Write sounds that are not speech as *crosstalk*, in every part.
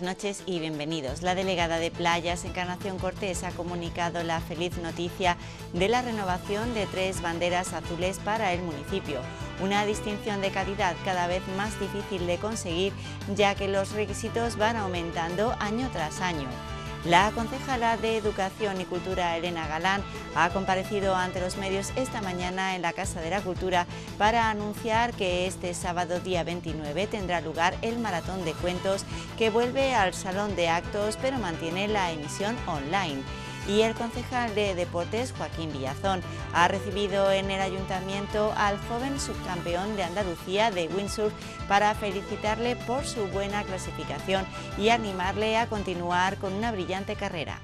Buenas noches y bienvenidos. La delegada de Playas, Encarnación Cortés, ha comunicado la feliz noticia de la renovación de tres banderas azules para el municipio. Una distinción de calidad cada vez más difícil de conseguir, ya que los requisitos van aumentando año tras año. La concejala de Educación y Cultura, Elena Galán, ha comparecido ante los medios esta mañana en la Casa de la Cultura para anunciar que este sábado día 29 tendrá lugar el Maratón de Cuentos que vuelve al Salón de Actos pero mantiene la emisión online y el concejal de Deportes, Joaquín Villazón, ha recibido en el ayuntamiento al joven subcampeón de Andalucía de windsurf para felicitarle por su buena clasificación y animarle a continuar con una brillante carrera.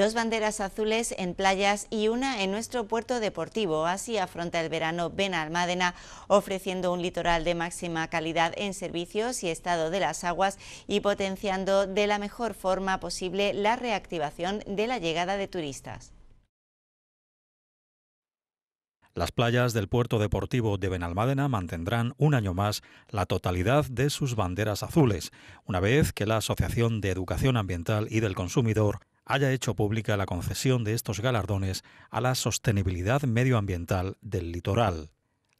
dos banderas azules en playas y una en nuestro puerto deportivo. Así afronta el verano Benalmádena, ofreciendo un litoral de máxima calidad en servicios y estado de las aguas y potenciando de la mejor forma posible la reactivación de la llegada de turistas. Las playas del puerto deportivo de Benalmádena mantendrán un año más la totalidad de sus banderas azules, una vez que la Asociación de Educación Ambiental y del Consumidor haya hecho pública la concesión de estos galardones a la sostenibilidad medioambiental del litoral.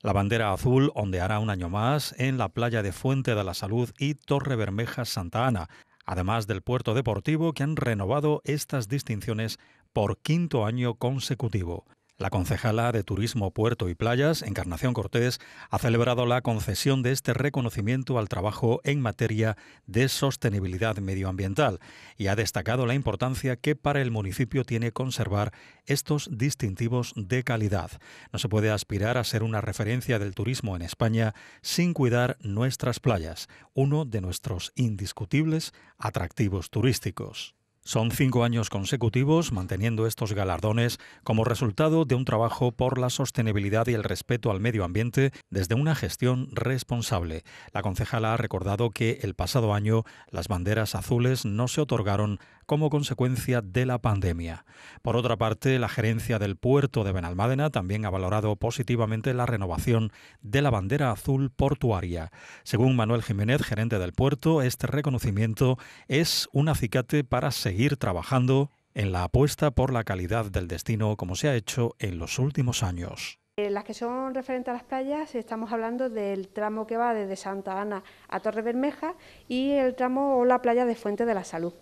La bandera azul ondeará un año más en la playa de Fuente de la Salud y Torre Bermeja Santa Ana, además del puerto deportivo que han renovado estas distinciones por quinto año consecutivo. La concejala de Turismo, Puerto y Playas, Encarnación Cortés, ha celebrado la concesión de este reconocimiento al trabajo en materia de sostenibilidad medioambiental y ha destacado la importancia que para el municipio tiene conservar estos distintivos de calidad. No se puede aspirar a ser una referencia del turismo en España sin cuidar nuestras playas, uno de nuestros indiscutibles atractivos turísticos. Son cinco años consecutivos manteniendo estos galardones como resultado de un trabajo por la sostenibilidad y el respeto al medio ambiente desde una gestión responsable. La concejala ha recordado que el pasado año las banderas azules no se otorgaron como consecuencia de la pandemia. Por otra parte, la gerencia del puerto de Benalmádena también ha valorado positivamente la renovación de la bandera azul portuaria. Según Manuel Jiménez, gerente del puerto, este reconocimiento es un acicate para seguir trabajando en la apuesta por la calidad del destino como se ha hecho en los últimos años. Eh, las que son referentes a las playas, estamos hablando del tramo que va desde Santa Ana a Torre Bermeja y el tramo o la playa de Fuente de la Salud.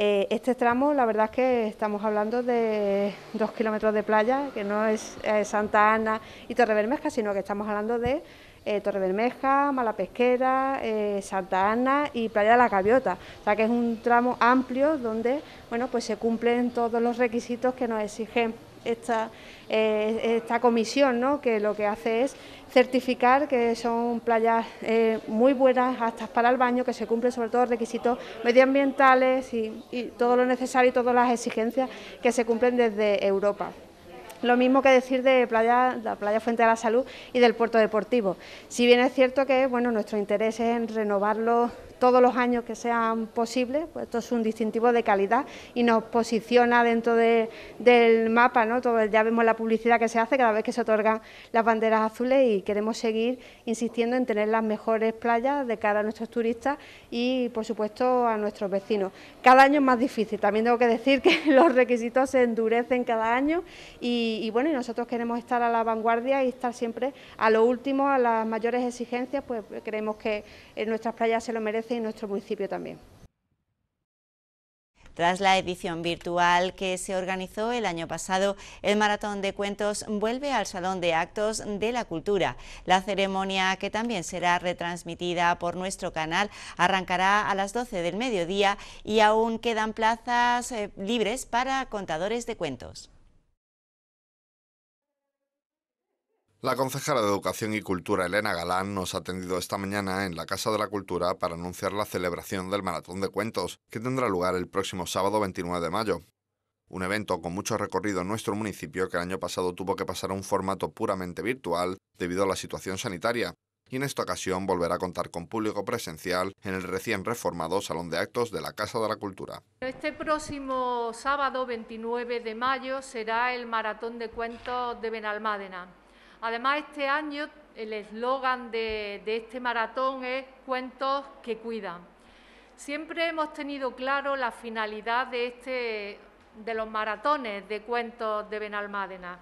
Eh, este tramo, la verdad es que estamos hablando de dos kilómetros de playa, que no es eh, Santa Ana y Torre Bermeja, sino que estamos hablando de eh, Torre Bermeja, Malapesquera, Santa Ana y Playa de la Gaviota. O sea que es un tramo amplio donde bueno, pues se cumplen todos los requisitos que nos exigen eh, esta, comisión, que lo que hace es certificar que son playas eh, muy buenas aptas para el baño, que se cumplen sobre todo requisitos medioambientales y, todo lo necesario y todas las exigencias que se cumplen desde Europa lo mismo que decir de la playa Fuente de la Salud y del puerto deportivo. Si bien es cierto que bueno, nuestro interés es en renovarlo todos los años que sean posibles, pues esto es un distintivo de calidad y nos posiciona dentro del mapa, ¿no? ya vemos la publicidad que se hace cada vez que se otorgan las banderas azules y queremos seguir insistiendo en tener las mejores playas de cara a nuestros turistas y, por supuesto, a nuestros vecinos. Cada año es más difícil, también tengo que decir que *laughs* los requisitos se endurecen cada año y, bueno, y nosotros queremos estar a la vanguardia y estar siempre a lo último, a las mayores exigencias, pues creemos que nuestras playas se lo merecen en nuestro municipio también. Tras la edición virtual que se organizó el año pasado, el Maratón de Cuentos vuelve al Salón de Actos de la Cultura. La ceremonia, que también será retransmitida por nuestro canal, arrancará a las 12 del mediodía y aún quedan plazas eh, libres para contadores de cuentos. La concejala de Educación y Cultura, Elena Galán, nos ha atendido esta mañana en la Casa de la Cultura para anunciar la celebración del Maratón de Cuentos, que tendrá lugar el próximo sábado 29 de mayo. Un evento con mucho recorrido en nuestro municipio que el año pasado tuvo que pasar a un formato puramente virtual debido a la situación sanitaria, y en esta ocasión volverá a contar con público presencial en el recién reformado Salón de Actos de la Casa de la Cultura. Este próximo sábado 29 de mayo será el Maratón de Cuentos de Benalmádena Además, este año el eslogan de, este maratón es Cuentos que cuidan. Siempre hemos tenido claro la finalidad de, este, de los maratones de cuentos de Benalmádena.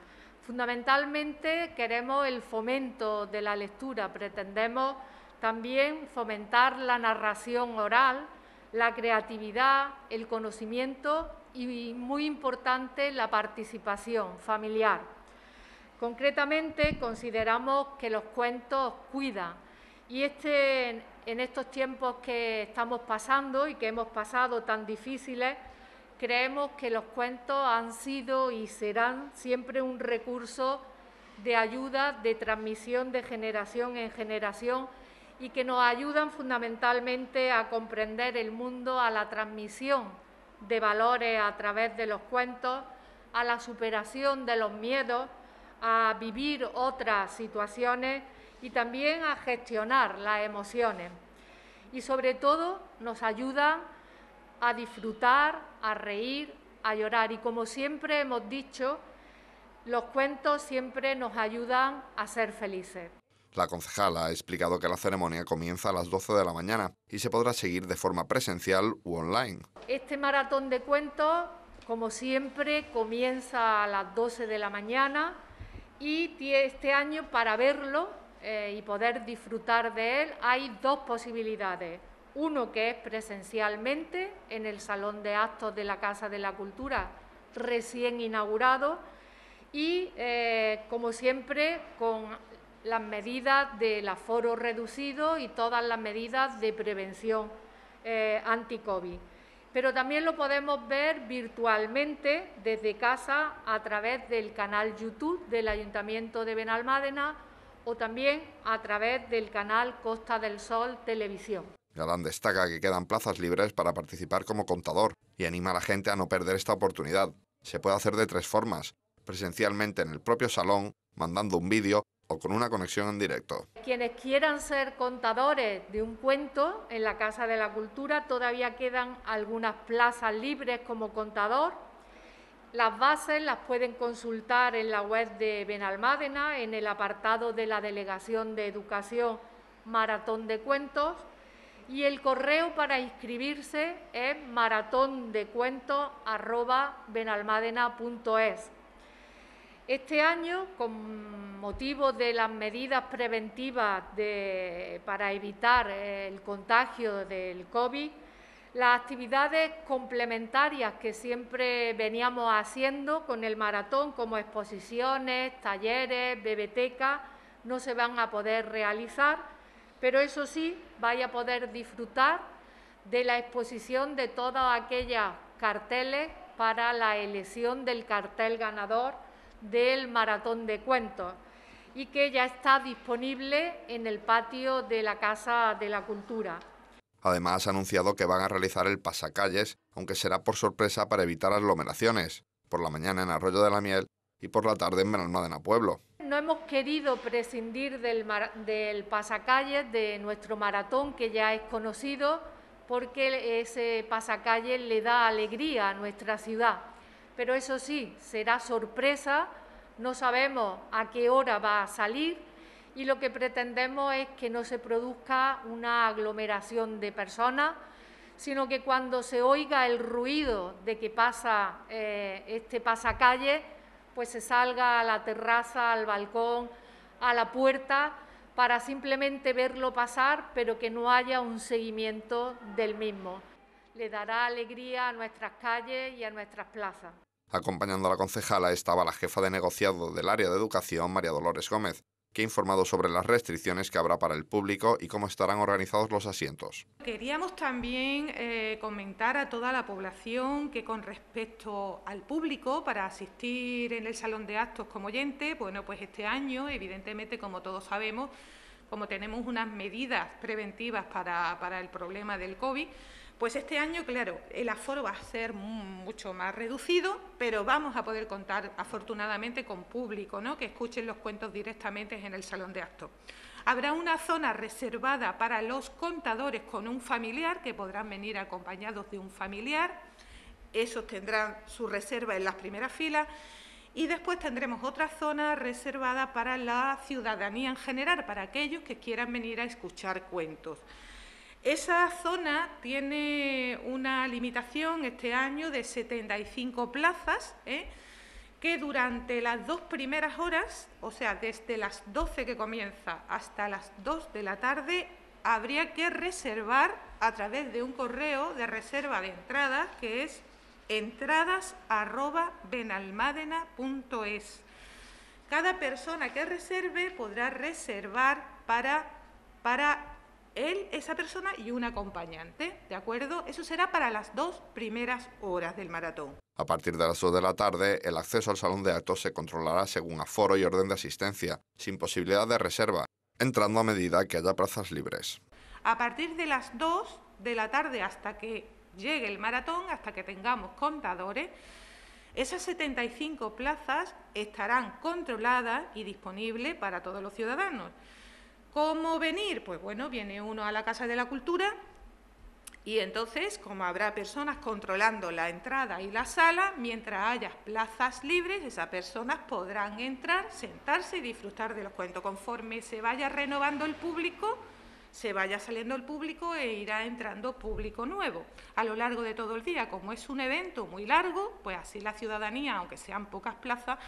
Fundamentalmente queremos el fomento de la lectura, pretendemos también fomentar la narración oral, la creatividad, el conocimiento y, muy importante, la participación familiar. Concretamente, consideramos que los cuentos cuidan y este, en estos tiempos que estamos pasando y que hemos pasado tan difíciles, creemos que los cuentos han sido y serán siempre un recurso de ayuda, de transmisión de generación en generación y que nos ayudan fundamentalmente a comprender el mundo, a la transmisión de valores a través de los cuentos, a la superación de los miedos a vivir otras situaciones y también a gestionar las emociones. Y sobre todo nos ayudan a disfrutar, a reír, a llorar. Y como siempre hemos dicho, los cuentos siempre nos ayudan a ser felices. La concejala ha explicado que la ceremonia comienza a las 12 de la mañana y se podrá seguir de forma presencial u online. Este maratón de cuentos, como siempre, comienza a las 12 de la mañana y este año para verlo eh, y poder disfrutar de él hay dos posibilidades. Uno que es presencialmente en el Salón de Actos de la Casa de la Cultura recién inaugurado y, eh, como siempre, con las medidas del aforo reducido y todas las medidas de prevención eh, pero también lo podemos ver virtualmente desde casa a través del canal YouTube del Ayuntamiento de Benalmádena o también a través del canal Costa del Sol Televisión. Galán destaca que quedan plazas libres para participar como contador y anima a la gente a no perder esta oportunidad. Se puede hacer de tres formas, presencialmente en el propio salón, mandando un vídeo o con una conexión en directo. Quienes quieran ser contadores de un cuento en la Casa de la Cultura, todavía quedan algunas plazas libres como contador. Las bases las pueden consultar en la web de Benalmádena, en el apartado de la Delegación de Educación Maratón de Cuentos. Y el correo para inscribirse es maratondecuentos.benalmádena.es. Este año, con motivo de las medidas preventivas para evitar el contagio del COVID, las actividades complementarias que siempre veníamos haciendo con el maratón, como exposiciones, talleres, bebetecas, no se van a poder realizar, pero eso sí, vais a poder disfrutar de la exposición de todas aquellas carteles para la elección del cartel ganador del Maratón de Cuentos y que ya está disponible en el patio de la Casa de la Cultura. Además, ha anunciado que van a realizar el pasacalles, aunque será por sorpresa para evitar aglomeraciones, por la mañana en Arroyo de la Miel y por la tarde en Benalmádena Pueblo. No hemos querido prescindir del, del pasacalles, de nuestro maratón que ya es conocido, porque ese pasacalles le da alegría a nuestra ciudad pero eso sí, será sorpresa, no sabemos a qué hora va a salir y lo que pretendemos es que no se produzca una aglomeración de personas, sino que cuando se oiga el ruido de que pasa eh, este pasacalle, pues se salga a la terraza, al balcón, a la puerta, para simplemente verlo pasar, pero que no haya un seguimiento del mismo. Le dará alegría a nuestras calles y a nuestras plazas. Acompañando a la concejala estaba la jefa de negociado del área de educación, María Dolores Gómez, que ha informado sobre las restricciones que habrá para el público y cómo estarán organizados los asientos. Queríamos también eh, comentar a toda la población que con respecto al público para asistir en el salón de actos como oyente, bueno, pues este año, evidentemente, como todos sabemos, como tenemos unas medidas preventivas para, para el problema del COVID, pues este año, claro, el aforo va a ser mucho más reducido, pero vamos a poder contar afortunadamente con público, ¿no? que escuchen los cuentos directamente en el salón de actos. Habrá una zona reservada para los contadores con un familiar, que podrán venir acompañados de un familiar. Esos tendrán su reserva en las primeras filas. Y después tendremos otra zona reservada para la ciudadanía en general, para aquellos que quieran venir a escuchar cuentos. Esa zona tiene una limitación este año de 75 plazas, ¿eh? que durante las dos primeras horas, o sea, desde las 12 que comienza hasta las 2 de la tarde, habría que reservar a través de un correo de reserva de entrada, que es entradas.benalmádena.es. Cada persona que reserve podrá reservar para, para él, esa persona y un acompañante, ¿de acuerdo? Eso será para las dos primeras horas del maratón. A partir de las 2 de la tarde, el acceso al salón de actos se controlará según aforo y orden de asistencia, sin posibilidad de reserva, entrando a medida que haya plazas libres. A partir de las 2 de la tarde hasta que llegue el maratón, hasta que tengamos contadores, esas 75 plazas estarán controladas y disponibles para todos los ciudadanos. ¿Cómo venir? Pues bueno, viene uno a la Casa de la Cultura y entonces, como habrá personas controlando la entrada y la sala, mientras haya plazas libres, esas personas podrán entrar, sentarse y disfrutar de los cuentos. Conforme se vaya renovando el público, se vaya saliendo el público e irá entrando público nuevo. A lo largo de todo el día, como es un evento muy largo, pues así la ciudadanía, aunque sean pocas plazas,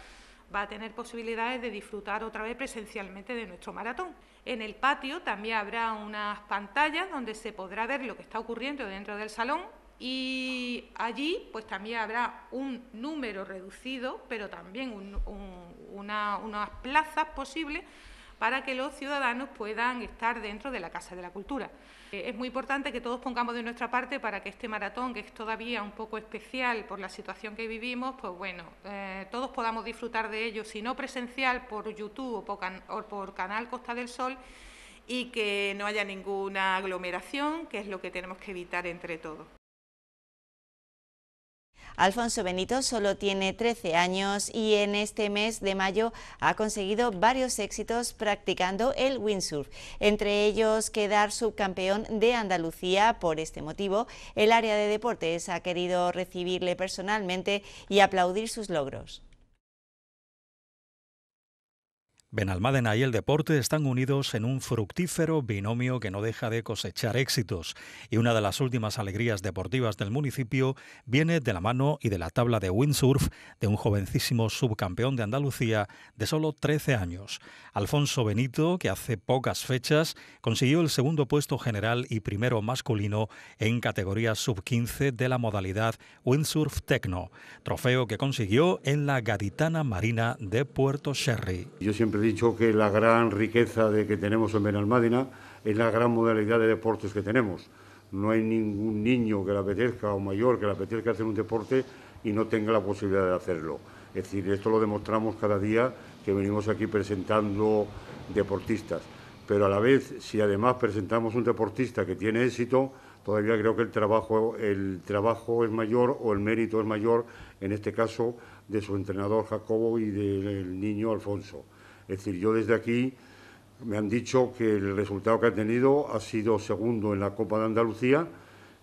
va a tener posibilidades de disfrutar otra vez presencialmente de nuestro maratón. En el patio también habrá unas pantallas donde se podrá ver lo que está ocurriendo dentro del salón y allí pues también habrá un número reducido, pero también unas plazas posibles para que los ciudadanos puedan estar dentro de la Casa de la Cultura. Eh, es muy importante que todos pongamos de nuestra parte para que este maratón, que es todavía un poco especial por la situación que vivimos, pues bueno, eh, todos podamos disfrutar de ello, si no presencial, por YouTube o por Canal Costa del Sol y que no haya ninguna aglomeración, que es lo que tenemos que evitar entre todos. Alfonso Benito solo tiene 13 años y en este mes de mayo ha conseguido varios éxitos practicando el windsurf, entre ellos quedar subcampeón de Andalucía. Por este motivo, el área de deportes ha querido recibirle personalmente y aplaudir sus logros. Benalmádena y el deporte están unidos en un fructífero binomio que no deja de cosechar éxitos y una de las últimas alegrías deportivas del municipio viene de la mano y de la tabla de windsurf de un jovencísimo subcampeón de Andalucía de solo 13 años, Alfonso Benito, que hace pocas fechas consiguió el segundo puesto general y primero masculino en categoría sub-15 de la modalidad windsurf tecno, trofeo que consiguió en la Gaditana Marina de Puerto Sherry. Yo siempre he dicho que la gran riqueza que tenemos en Benalmádena es la gran modalidad de deportes que tenemos. No hay ningún niño que la apetezca o mayor que le apetezca hacer un deporte y no tenga la posibilidad de hacerlo. Es decir, esto lo demostramos cada día que venimos aquí presentando deportistas. Pero a la vez, si además presentamos un deportista que tiene éxito, todavía creo que el trabajo, el trabajo es mayor o el mérito es mayor, en este caso, de su entrenador Jacobo y del niño Alfonso. Es decir, yo desde aquí me han dicho que el resultado que ha tenido ha sido segundo en la Copa de Andalucía,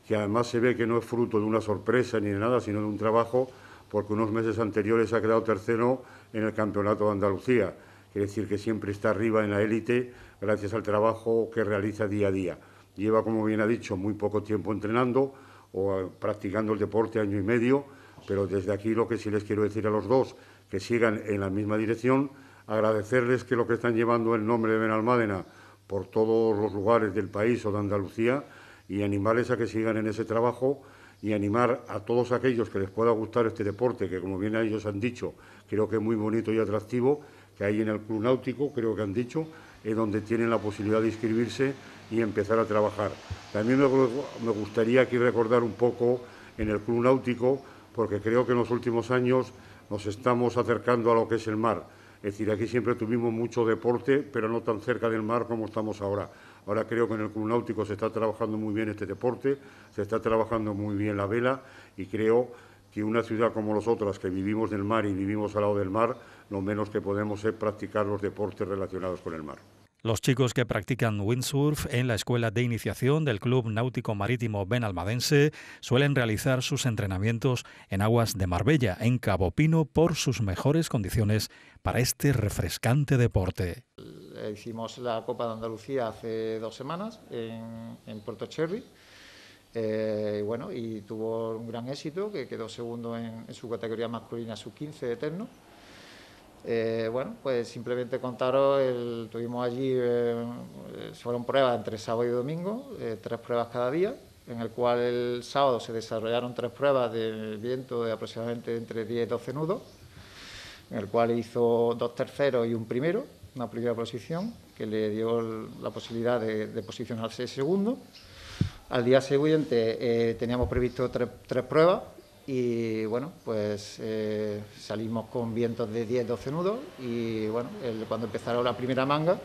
que además se ve que no es fruto de una sorpresa ni de nada, sino de un trabajo, porque unos meses anteriores ha quedado tercero en el Campeonato de Andalucía. Quiere decir que siempre está arriba en la élite gracias al trabajo que realiza día a día. Lleva, como bien ha dicho, muy poco tiempo entrenando o eh, practicando el deporte año y medio, pero desde aquí lo que sí les quiero decir a los dos, que sigan en la misma dirección agradecerles que lo que están llevando el nombre de Benalmádena por todos los lugares del país o de Andalucía y animarles a que sigan en ese trabajo y animar a todos aquellos que les pueda gustar este deporte, que como bien ellos han dicho, creo que es muy bonito y atractivo, que hay en el Club Náutico, creo que han dicho, es donde tienen la posibilidad de inscribirse y empezar a trabajar. También me gustaría aquí recordar un poco en el Club Náutico, porque creo que en los últimos años nos estamos acercando a lo que es el mar es decir, aquí siempre tuvimos mucho deporte, pero no tan cerca del mar como estamos ahora. Ahora creo que en el Club Náutico se está trabajando muy bien este deporte, se está trabajando muy bien la vela y creo que una ciudad como nosotras, que vivimos del mar y vivimos al lado del mar, lo menos que podemos es practicar los deportes relacionados con el mar. Los chicos que practican windsurf en la Escuela de Iniciación del Club Náutico Marítimo Benalmadense suelen realizar sus entrenamientos en aguas de Marbella, en Cabo Pino, por sus mejores condiciones para este refrescante deporte. Eh, hicimos la Copa de Andalucía hace dos semanas en, Puerto Cherry. Eh, y bueno, y tuvo un gran éxito, que quedó segundo en, su categoría masculina sub-15 de eterno. Eh, bueno, pues simplemente contaros, tuvimos allí, eh, eh, fueron pruebas entre sábado y domingo, tres pruebas cada día, en el cual el sábado se desarrollaron tres pruebas de viento de aproximadamente entre 10 y 12 nudos, en el cual hizo dos terceros y un primero, una primera posición, que le dio la posibilidad de, posicionarse segundo. Al día siguiente teníamos previsto tres pruebas, y bueno, pues eh, salimos con vientos de 10-12 nudos y bueno, cuando empezaron la primera manga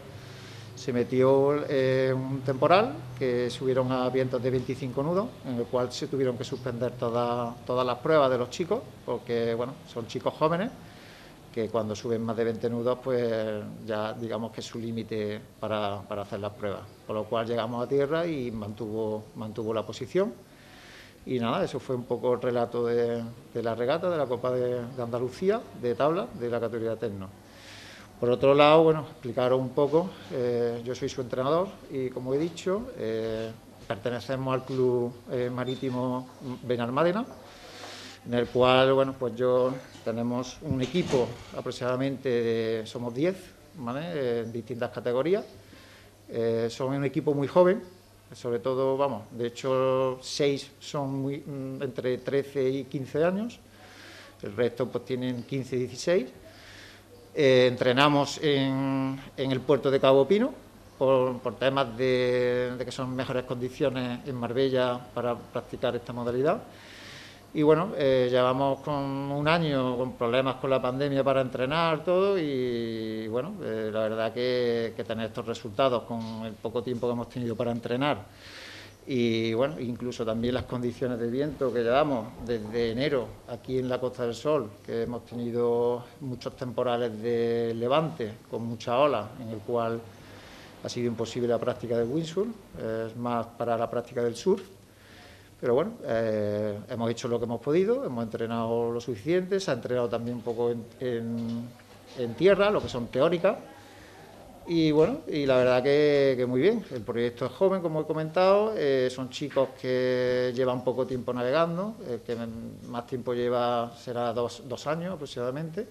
se metió eh, un temporal que subieron a vientos de 25 nudos, en el cual se tuvieron que suspender todas las pruebas de los chicos, porque bueno, son chicos jóvenes que cuando suben más de 20 nudos, pues ya digamos que es su límite para, para hacer las pruebas. Por lo cual llegamos a tierra y mantuvo, mantuvo la posición y nada, eso fue un poco el relato de, la regata, de la Copa de, Andalucía, de tabla, de la categoría Tecno. Por otro lado, bueno, explicaros un poco, eh, yo soy su entrenador y como he dicho, eh, pertenecemos al Club eh, Marítimo Benalmádena, en el cual, bueno, pues yo tenemos un equipo aproximadamente somos 10, ¿vale?, en distintas categorías. somos un equipo muy joven, sobre todo, vamos, de hecho, seis son mm, entre 13 y 15 años, el resto pues tienen 15 y 16. entrenamos en, el puerto de Cabo Pino por, temas de, que son mejores condiciones en Marbella para practicar esta modalidad. Y bueno, eh, llevamos con un año con problemas con la pandemia para entrenar todo y bueno, eh, la verdad que, tener estos resultados con el poco tiempo que hemos tenido para entrenar y bueno, incluso también las condiciones de viento que llevamos desde enero aquí en la Costa del Sol, que hemos tenido muchos temporales de levante con mucha ola, en el cual ha sido imposible la práctica de windsurf, es más para la práctica del surf pero bueno, eh, hemos hecho lo que hemos podido, hemos entrenado lo suficiente, se ha entrenado también un poco en, tierra, lo que son teóricas. Y bueno, y la verdad que, muy bien. El proyecto es joven, como he comentado, eh, son chicos que llevan poco tiempo navegando, el que más tiempo lleva será dos años aproximadamente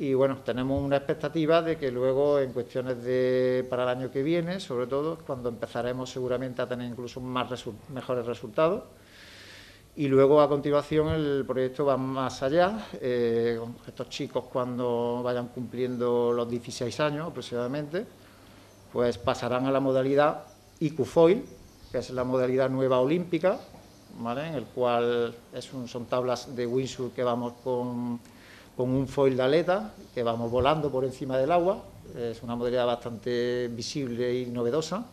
y bueno, tenemos una expectativa de que luego en cuestiones de para el año que viene, sobre todo cuando empezaremos seguramente a tener incluso más mejores resultados. Y luego a continuación el proyecto va más allá. Eh, estos chicos cuando vayan cumpliendo los 16 años aproximadamente, pues pasarán a la modalidad IQFOIL, que es la modalidad nueva olímpica, en el cual son tablas de windsurf que vamos con con un foil de aleta que vamos volando por encima del agua. Es una modalidad bastante visible y novedosa,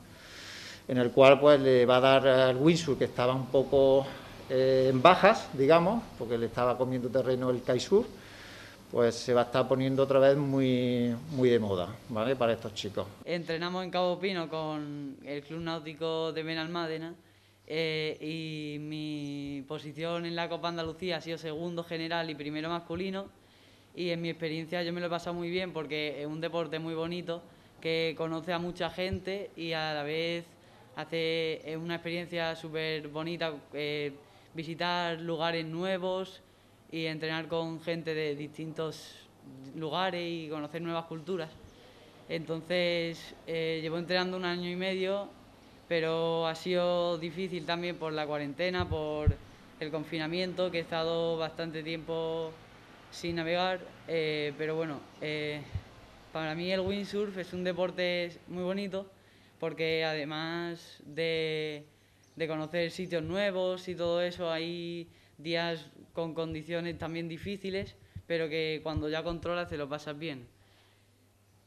en el cual pues le va a dar al windsurf que estaba un poco eh, en bajas, digamos, porque le estaba comiendo terreno el kaisur, pues se va a estar poniendo otra vez muy, muy de moda, ¿vale? Para estos chicos. Entrenamos en Cabo Pino con el Club Náutico de Benalmádena. Eh, y mi posición en la Copa Andalucía ha sido segundo general y primero masculino y en mi experiencia yo me lo he pasado muy bien porque es un deporte muy bonito que conoce a mucha gente y a la vez hace una experiencia súper bonita eh, visitar lugares nuevos y entrenar con gente de distintos lugares y conocer nuevas culturas. Entonces eh, llevo entrenando un año y medio, pero ha sido difícil también por la cuarentena, por el confinamiento, que he estado bastante tiempo sin navegar, eh, pero bueno, eh, para mí el windsurf es un deporte muy bonito porque además de, conocer sitios nuevos y todo eso, hay días con condiciones también difíciles, pero que cuando ya controlas te lo pasas bien.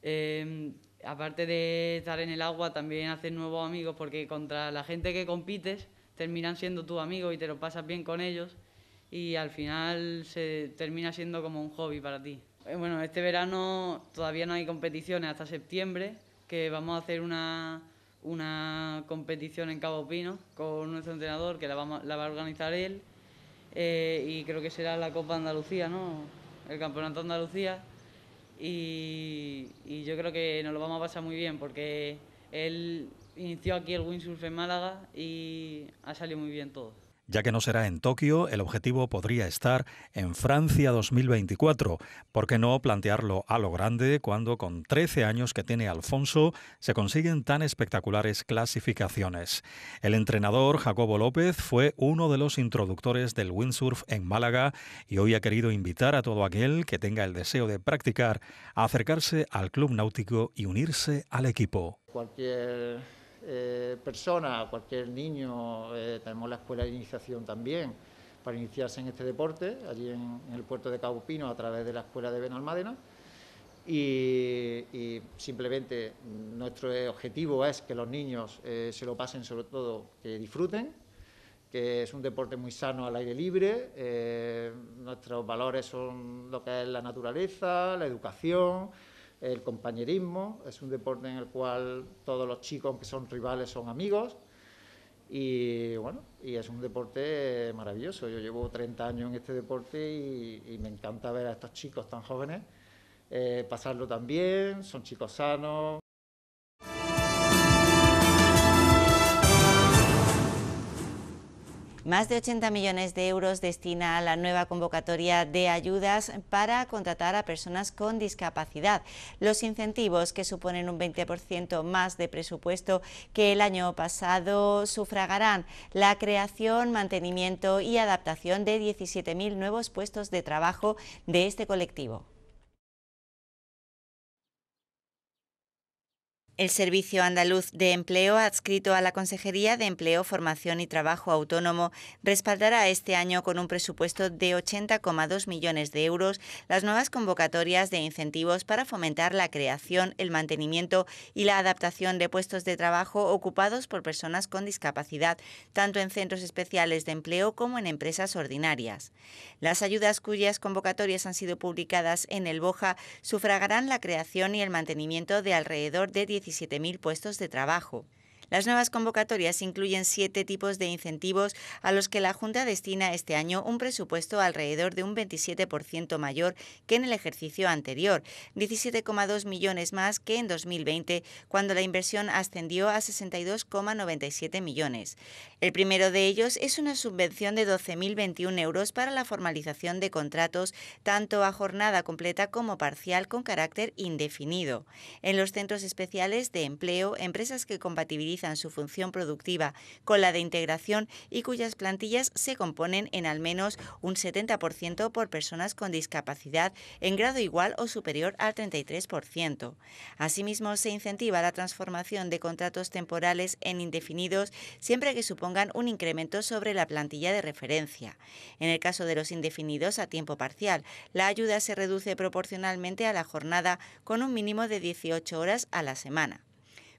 Em, aparte de estar en el agua, también haces nuevos amigos porque contra la gente que compites terminan siendo tus amigos y te lo pasas bien con ellos y al final se termina siendo como un hobby para ti. Eh, bueno, este verano todavía no hay competiciones hasta septiembre, que vamos a hacer una, una competición en Cabo Pino con nuestro entrenador, que la, va, a organizar él, eh, y creo que será la Copa Andalucía, ¿no? El Campeonato Andalucía. Y, y yo creo que nos lo vamos a pasar muy bien porque él inició aquí el windsurf en Málaga y ha salido muy bien todo. Ya que no será en Tokio, el objetivo podría estar en Francia 2024. ¿Por qué no plantearlo a lo grande cuando con 13 años que tiene Alfonso se consiguen tan espectaculares clasificaciones? El entrenador Jacobo López fue uno de los introductores del windsurf en Málaga y hoy ha querido invitar a todo aquel que tenga el deseo de practicar a acercarse al club náutico y unirse al equipo personas, eh, persona, cualquier niño, eh, tenemos la escuela de iniciación también para iniciarse en este deporte, allí en, el puerto de Cabo Pino a través de la escuela de Benalmádena. Y, simplemente nuestro objetivo es que los niños eh, se lo pasen sobre todo que disfruten, que es un deporte muy sano al aire libre, nuestros valores son lo que es la naturaleza, la educación, el compañerismo, es un deporte en el cual todos los chicos, que son rivales, son amigos. Y bueno, y es un deporte maravilloso. Yo llevo 30 años en este deporte y, me encanta ver a estos chicos tan jóvenes eh, pasarlo tan bien. Son chicos sanos, Más de 80 millones de euros destina a la nueva convocatoria de ayudas para contratar a personas con discapacidad. Los incentivos, que suponen un 20% más de presupuesto que el año pasado, sufragarán la creación, mantenimiento y adaptación de 17.000 nuevos puestos de trabajo de este colectivo. El Servicio Andaluz de Empleo, adscrito a la Consejería de Empleo, Formación y Trabajo Autónomo, respaldará este año con un presupuesto de 80,2 millones de euros las nuevas convocatorias de incentivos para fomentar la creación, el mantenimiento y la adaptación de puestos de trabajo ocupados por personas con discapacidad, tanto en centros especiales de empleo como en empresas ordinarias. Las ayudas cuyas convocatorias han sido publicadas en el BOJA sufragarán la creación y el mantenimiento de alrededor de 10 17.000 puestos de trabajo. Las nuevas convocatorias incluyen siete tipos de incentivos a los que la Junta destina este año un presupuesto alrededor de un 27% mayor que en el ejercicio anterior, 17,2 millones más que en 2020, cuando la inversión ascendió a 62,97 millones. El primero de ellos es una subvención de 12.021 euros para la formalización de contratos tanto a jornada completa como parcial con carácter indefinido. En los centros especiales de empleo, empresas que compatibilizan su función productiva con la de integración y cuyas plantillas se componen en al menos un 70% por personas con discapacidad en grado igual o superior al 33%. Asimismo, se incentiva la transformación de contratos temporales en indefinidos siempre que supongan un incremento sobre la plantilla de referencia. En el caso de los indefinidos a tiempo parcial, la ayuda se reduce proporcionalmente a la jornada con un mínimo de 18 horas a la semana.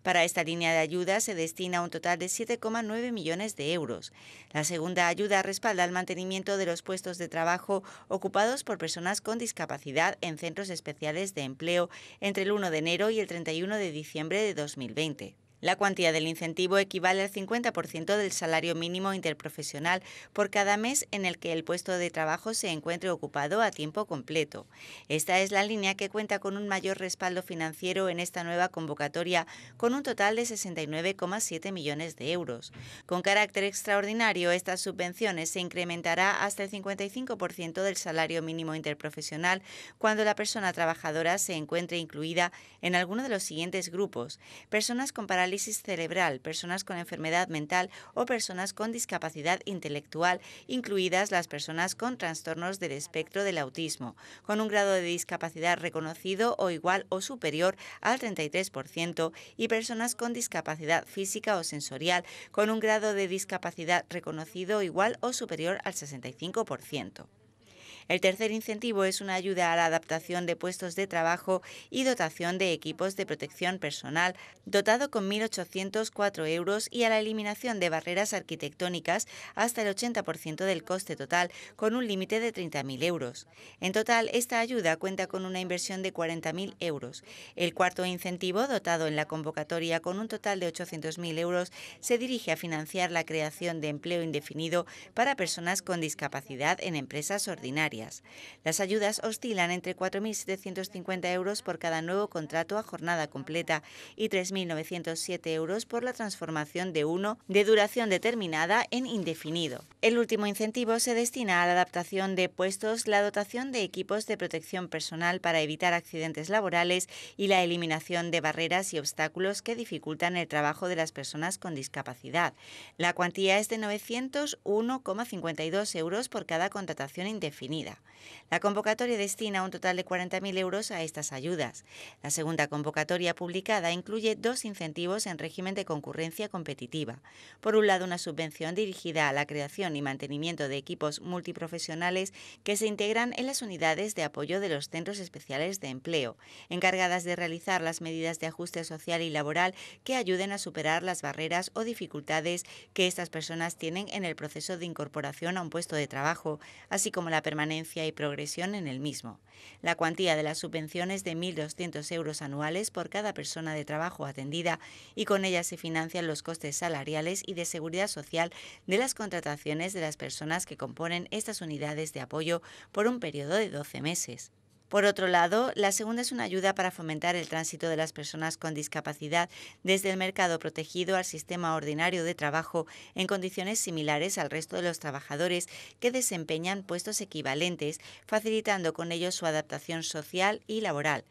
Para esta línea de ayuda se destina un total de 7,9 millones de euros. La segunda ayuda respalda el mantenimiento de los puestos de trabajo ocupados por personas con discapacidad en centros especiales de empleo entre el 1 de enero y el 31 de diciembre de 2020. La cuantía del incentivo equivale al 50% del salario mínimo interprofesional por cada mes en el que el puesto de trabajo se encuentre ocupado a tiempo completo. Esta es la línea que cuenta con un mayor respaldo financiero en esta nueva convocatoria, con un total de 69,7 millones de euros. Con carácter extraordinario, estas subvenciones se incrementará hasta el 55% del salario mínimo interprofesional cuando la persona trabajadora se encuentre incluida en alguno de los siguientes grupos. Personas con cerebral, personas con enfermedad mental o personas con discapacidad intelectual, incluidas las personas con trastornos del espectro del autismo, con un grado de discapacidad reconocido o igual o superior al 33% y personas con discapacidad física o sensorial con un grado de discapacidad reconocido igual o superior al 65%. El tercer incentivo es una ayuda a la adaptación de puestos de trabajo y dotación de equipos de protección personal, dotado con 1.804 euros y a la eliminación de barreras arquitectónicas hasta el 80% del coste total, con un límite de 30.000 euros. En total, esta ayuda cuenta con una inversión de 40.000 euros. El cuarto incentivo, dotado en la convocatoria con un total de 800.000 euros, se dirige a financiar la creación de empleo indefinido para personas con discapacidad en empresas ordinarias. Las ayudas oscilan entre 4.750 euros por cada nuevo contrato a jornada completa y 3.907 euros por la transformación de uno de duración determinada en indefinido. El último incentivo se destina a la adaptación de puestos, la dotación de equipos de protección personal para evitar accidentes laborales y la eliminación de barreras y obstáculos que dificultan el trabajo de las personas con discapacidad. La cuantía es de 901,52 euros por cada contratación indefinida. La convocatoria destina un total de 40.000 euros a estas ayudas. La segunda convocatoria publicada incluye dos incentivos en régimen de concurrencia competitiva. Por un lado, una subvención dirigida a la creación y mantenimiento de equipos multiprofesionales que se integran en las unidades de apoyo de los centros especiales de empleo, encargadas de realizar las medidas de ajuste social y laboral que ayuden a superar las barreras o dificultades que estas personas tienen en el proceso de incorporación a un puesto de trabajo, así como la permanencia y progresión en el mismo. La cuantía de las subvenciones de 1.200 euros anuales por cada persona de trabajo atendida y con ella se financian los costes salariales y de seguridad social de las contrataciones de las personas que componen estas unidades de apoyo por un periodo de 12 meses. Por otro lado, la segunda es una ayuda para fomentar el tránsito de las personas con discapacidad desde el mercado protegido al sistema ordinario de trabajo en condiciones similares al resto de los trabajadores que desempeñan puestos equivalentes, facilitando con ello su adaptación social y laboral.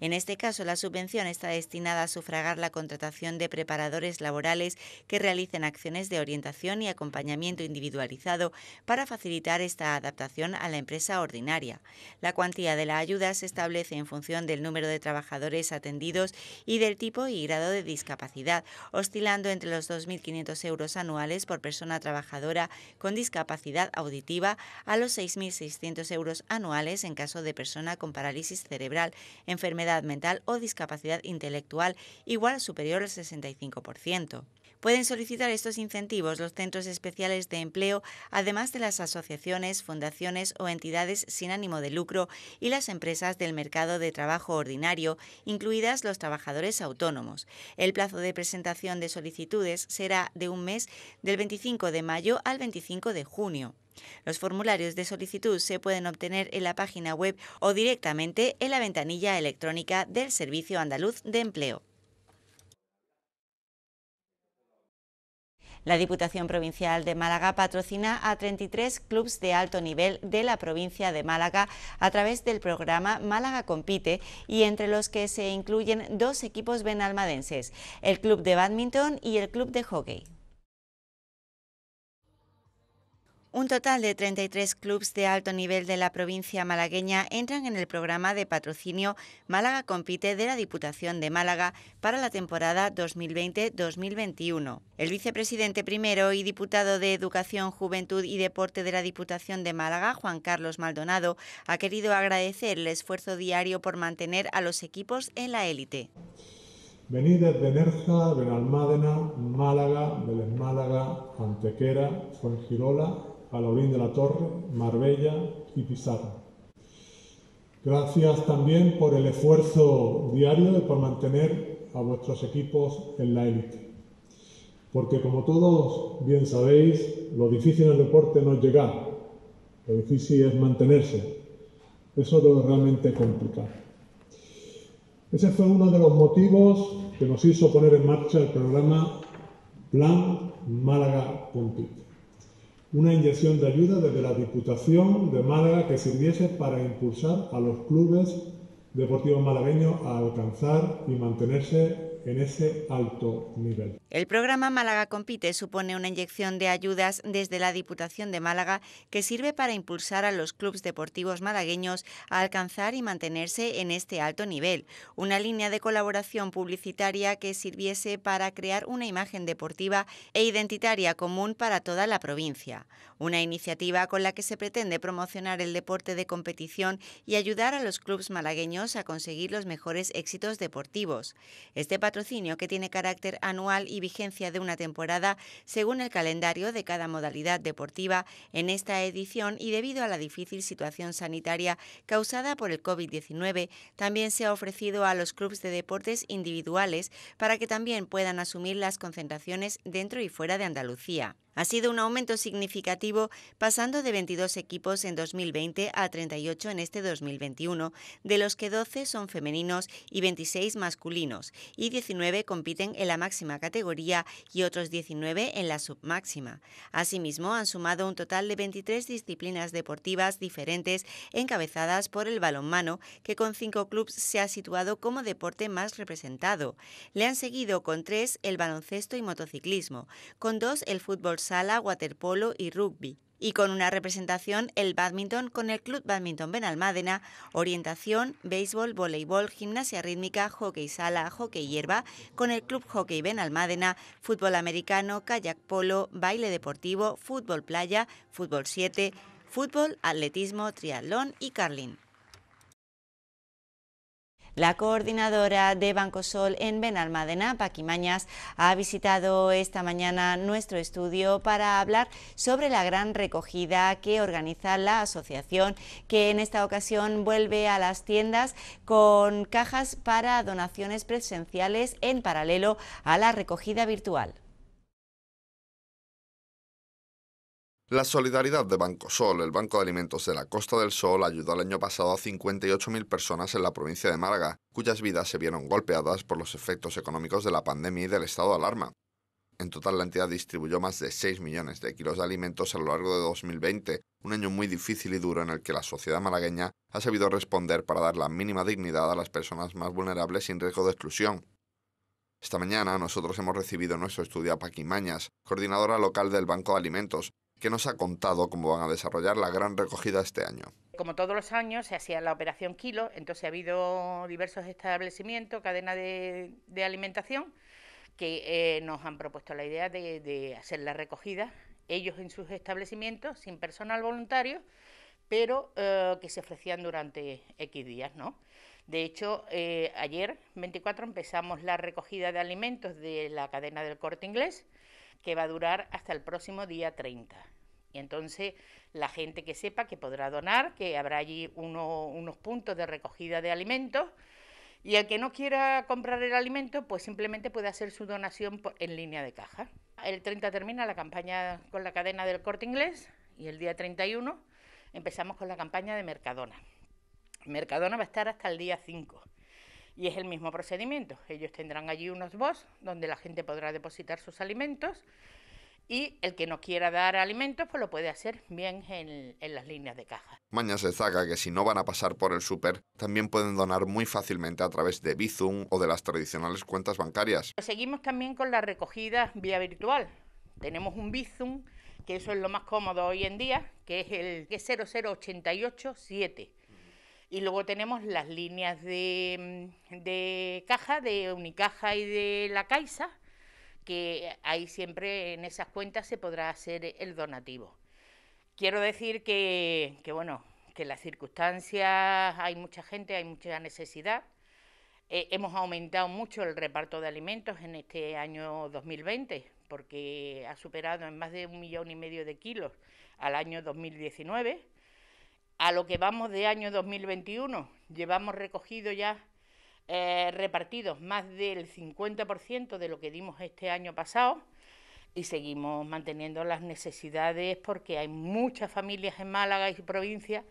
En este caso, la subvención está destinada a sufragar la contratación de preparadores laborales que realicen acciones de orientación y acompañamiento individualizado para facilitar esta adaptación a la empresa ordinaria. La cuantía de la ayuda se establece en función del número de trabajadores atendidos y del tipo y grado de discapacidad, oscilando entre los 2.500 euros anuales por persona trabajadora con discapacidad auditiva a los 6.600 euros anuales en caso de persona con parálisis cerebral, enfermedad mental o discapacidad intelectual igual o superior al 65%. Pueden solicitar estos incentivos los centros especiales de empleo, además de las asociaciones, fundaciones o entidades sin ánimo de lucro y las empresas del mercado de trabajo ordinario, incluidas los trabajadores autónomos. El plazo de presentación de solicitudes será de un mes del 25 de mayo al 25 de junio. Los formularios de solicitud se pueden obtener en la página web o directamente en la ventanilla electrónica del Servicio Andaluz de Empleo. La Diputación Provincial de Málaga patrocina a 33 clubes de alto nivel de la provincia de Málaga a través del programa Málaga Compite y entre los que se incluyen dos equipos benalmadenses, el club de badminton y el club de hockey. Un total de 33 clubes de alto nivel de la provincia malagueña entran en el programa de patrocinio Málaga Compite de la Diputación de Málaga para la temporada 2020-2021. El vicepresidente primero y diputado de Educación, Juventud y Deporte de la Diputación de Málaga, Juan Carlos Maldonado, ha querido agradecer el esfuerzo diario por mantener a los equipos en la élite. Málaga, Málaga, Antequera, Palomín de la Torre, Marbella y Pizarro. Gracias también por el esfuerzo diario y por mantener a vuestros equipos en la élite. Porque como todos bien sabéis, lo difícil en el deporte no es llegar, lo difícil es mantenerse. Eso es lo realmente complicado. Ese fue uno de los motivos que nos hizo poner en marcha el programa Plan Málaga una inyección de ayuda desde la Diputación de Málaga que sirviese para impulsar a los clubes deportivos malagueños a alcanzar y mantenerse en ese alto nivel. El programa Málaga Compite supone una inyección de ayudas desde la Diputación de Málaga que sirve para impulsar a los clubes deportivos malagueños a alcanzar y mantenerse en este alto nivel, una línea de colaboración publicitaria que sirviese para crear una imagen deportiva e identitaria común para toda la provincia, una iniciativa con la que se pretende promocionar el deporte de competición y ayudar a los clubes malagueños a conseguir los mejores éxitos deportivos. Este que tiene carácter anual y vigencia de una temporada según el calendario de cada modalidad deportiva en esta edición y debido a la difícil situación sanitaria causada por el COVID-19, también se ha ofrecido a los clubes de deportes individuales para que también puedan asumir las concentraciones dentro y fuera de Andalucía. Ha sido un aumento significativo, pasando de 22 equipos en 2020 a 38 en este 2021, de los que 12 son femeninos y 26 masculinos, y 19 compiten en la máxima categoría y otros 19 en la submáxima. Asimismo, han sumado un total de 23 disciplinas deportivas diferentes encabezadas por el balonmano, que con cinco clubes se ha situado como deporte más representado. Le han seguido con tres el baloncesto y motociclismo, con dos el fútbol sala, waterpolo y rugby. Y con una representación el badminton con el Club Badminton Benalmádena, orientación, béisbol, voleibol, gimnasia rítmica, hockey sala, hockey hierba, con el Club Hockey Benalmádena, fútbol americano, kayak polo, baile deportivo, fútbol playa, fútbol 7, fútbol, atletismo, triatlón y carling. La coordinadora de Bancosol en Benalmádena, Paquimañas, ha visitado esta mañana nuestro estudio para hablar sobre la gran recogida que organiza la asociación, que en esta ocasión vuelve a las tiendas con cajas para donaciones presenciales en paralelo a la recogida virtual. La solidaridad de Banco Sol, el Banco de Alimentos de la Costa del Sol, ayudó el año pasado a 58.000 personas en la provincia de Málaga, cuyas vidas se vieron golpeadas por los efectos económicos de la pandemia y del estado de alarma. En total, la entidad distribuyó más de 6 millones de kilos de alimentos a lo largo de 2020, un año muy difícil y duro en el que la sociedad malagueña ha sabido responder para dar la mínima dignidad a las personas más vulnerables sin riesgo de exclusión. Esta mañana nosotros hemos recibido en nuestro estudio a Paqui Mañas, coordinadora local del Banco de Alimentos, que nos ha contado cómo van a desarrollar la gran recogida este año. Como todos los años se hacía la operación Kilo, entonces ha habido diversos establecimientos, cadena de, alimentación, que eh, nos han propuesto la idea de, hacer la recogida ellos en sus establecimientos, sin personal voluntario, pero eh, que se ofrecían durante X días, De hecho, eh, ayer, 24, empezamos la recogida de alimentos de la cadena del corte inglés, que va a durar hasta el próximo día 30. Y entonces la gente que sepa que podrá donar, que habrá allí unos puntos de recogida de alimentos. Y el que no quiera comprar el alimento, pues simplemente puede hacer su donación en línea de caja. El 30 termina la campaña con la cadena del corte inglés y el día 31 empezamos con la campaña de Mercadona. Mercadona va a estar hasta el día 5 y es el mismo procedimiento. Ellos tendrán allí unos bots donde la gente podrá depositar sus alimentos y el que no quiera dar alimentos, pues lo puede hacer bien en, las líneas de caja. se zaga que si no van a pasar por el súper, también pueden donar muy fácilmente a través de Bizum o de las tradicionales cuentas bancarias. Pues seguimos también con la recogida vía virtual. Tenemos un Bizum, que eso es lo más cómodo hoy en día, que es el 00887. Y luego tenemos las líneas de, mm, de caja, de Unicaja y de la Caixa, que ahí siempre en esas cuentas se podrá hacer el donativo. Quiero decir que, bueno, que las circunstancias hay mucha gente, hay mucha necesidad. Eh, hemos aumentado mucho el reparto de alimentos en este año 2020, porque ha superado en más de un millón y medio de kilos al año 2019. A lo que vamos de año 2021, llevamos recogido ya eh, repartidos más del 50% de lo que dimos este año pasado y seguimos manteniendo las necesidades porque hay muchas familias en Málaga y provincia...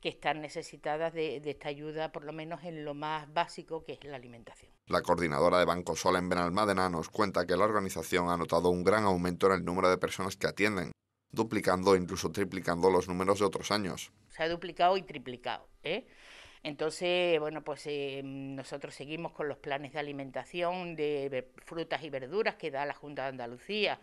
que están necesitadas de, esta ayuda, por lo menos en lo más básico que es la alimentación. La coordinadora de Banco Sol en Benalmádena nos cuenta que la organización ha notado un gran aumento en el número de personas que atienden, duplicando e incluso triplicando los números de otros años. Se ha duplicado y triplicado. ¿eh? Entonces, bueno, pues eh, nosotros seguimos con los planes de alimentación de frutas y verduras que da la Junta de Andalucía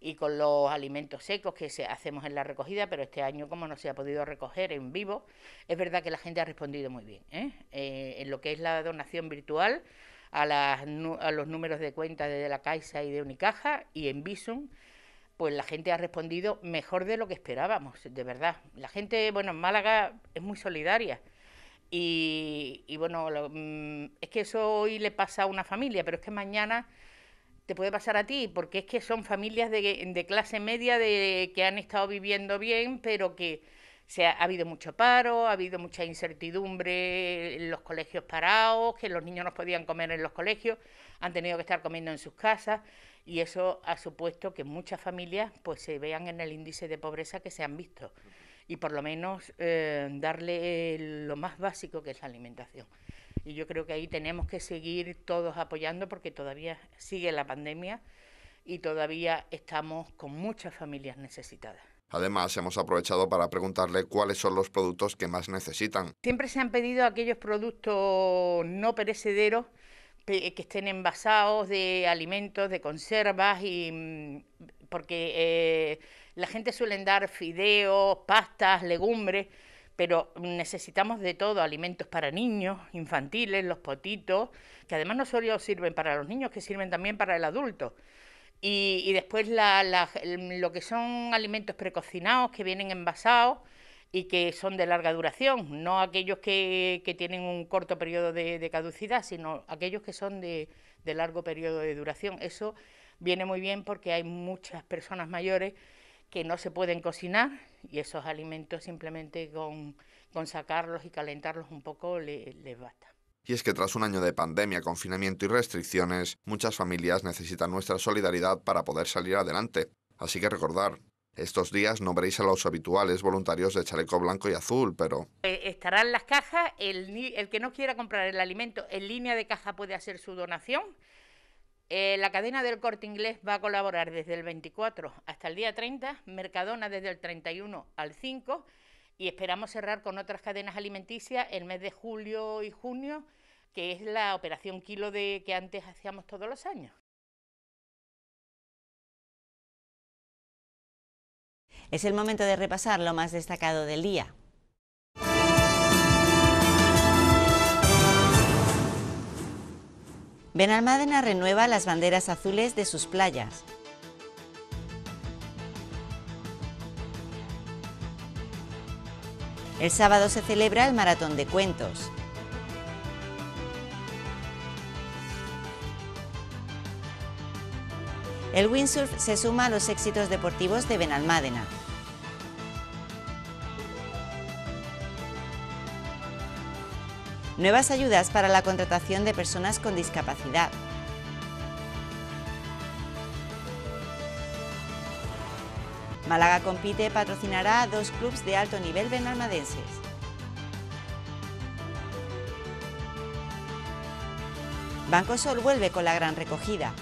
y con los alimentos secos que hacemos en la recogida, pero este año como no se ha podido recoger en vivo, es verdad que la gente ha respondido muy bien. ¿eh? Eh, en lo que es la donación virtual, a, los números de cuenta de la Caixa y de Unicaja y en Bison, pues la gente ha respondido mejor de lo que esperábamos, de verdad. La gente, bueno, en Málaga es muy solidaria y, bueno, mm, es que eso hoy le pasa a una familia, pero es que mañana te puede pasar a ti, porque es que son familias de, clase media de, que han estado viviendo bien, pero que se ha, habido mucho paro, ha habido mucha incertidumbre en los colegios parados, que los niños no podían comer en los colegios, han tenido que estar comiendo en sus casas y eso ha supuesto que muchas familias pues se vean en el índice de pobreza que se han visto y por lo menos eh, darle eh, lo más básico que es la alimentación. Y yo creo que ahí tenemos que seguir todos apoyando porque todavía sigue la pandemia y todavía estamos con muchas familias necesitadas. Además, hemos aprovechado para preguntarle cuáles son los productos que más necesitan. Siempre se han pedido aquellos productos no perecederos que estén envasados de alimentos, de conservas, y mm, porque eh, la gente suele dar fideos, pastas, legumbres, pero necesitamos de todo, alimentos para niños, infantiles, los potitos, que además no solo sirven para los niños, que sirven también para el adulto. Y, después lo que son alimentos precocinados que vienen envasados y que son de larga duración, no aquellos que, tienen un corto periodo de, caducidad, sino aquellos que son de, de largo periodo de duración. Eso viene muy bien porque hay muchas personas mayores que no se pueden cocinar y esos alimentos simplemente con, con sacarlos y calentarlos un poco les basta. Y es que tras un año de pandemia, confinamiento y restricciones, muchas familias necesitan nuestra solidaridad para poder salir adelante. Así que recordar, estos días no veréis a los habituales voluntarios de chaleco blanco y azul, pero... Eh, estarán las cajas, el, el que no quiera comprar el alimento en línea de caja puede hacer su donación eh, la cadena del corte inglés va a colaborar desde el 24 hasta el día 30, Mercadona desde el 31 al 5 y esperamos cerrar con otras cadenas alimenticias el mes de julio y junio, que es la operación kilo de que antes hacíamos todos los años. Es el momento de repasar lo más destacado del día. Benalmádena renueva las banderas azules de sus playas. El sábado se celebra el Maratón de Cuentos. El windsurf se suma a los éxitos deportivos de Benalmádena. nuevas ayudas para la contratación de personas con discapacidad, Málaga Compite patrocinará a dos clubes de alto nivel benalmadenses. Banco Sol vuelve con la gran recogida.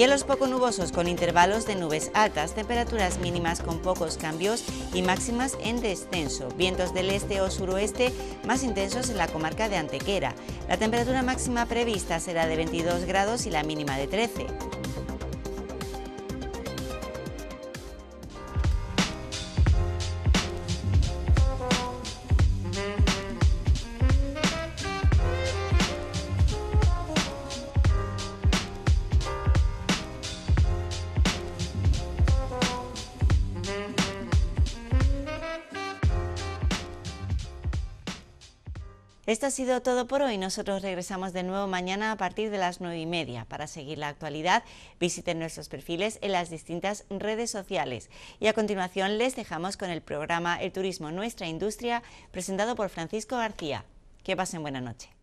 Hielos poco nubosos con intervalos de nubes altas, temperaturas mínimas con pocos cambios y máximas en descenso, vientos del este o suroeste más intensos en la comarca de Antequera. La temperatura máxima prevista será de 22 grados y la mínima de 13. Esto ha sido todo por hoy. Nosotros regresamos de nuevo mañana a partir de las nueve y media. Para seguir la actualidad, visiten nuestros perfiles en las distintas redes sociales. Y a continuación les dejamos con el programa El Turismo, Nuestra Industria, presentado por Francisco García. Que pasen buena noche.